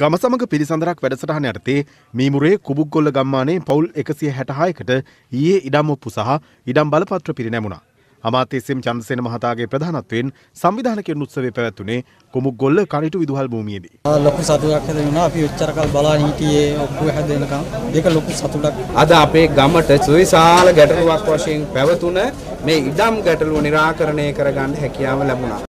ගම සමඟ පිළිසඳරක් වැඩසටහන යටතේ මීමුරේ කුබුක්ගොල්ල ගම්මානේ පවුල් එකසිය හැටහායකට ඊයේ ඉඩම් ඔප්පු සහ ඉඩම් බලපත්‍ර පිරිනැමුණ. අමාත්‍යසිම් චන්දසෙන මහතාගේ ප්‍රධානත්වයෙන් සංවිධානකෙන් උත්සවේ පැවැත්තුනේ කුමුක්ගොල්ල කනිටු විදුහල් භූමියේදී. ලොකු සතුටක් හැදෙනවා අපි ඔච්චර කල් බලා හිටියේ ඔක්කොම හැදෙනකම්. ඒක ලොකු සතුටක්. අද අපේ ගමට සුවිශාල ගැටලුවක් වශයෙන් පැවතුන මේ ඉඩම් ගැටලුව निराකරණය කරගන්න හැකියාව ලැබුණා.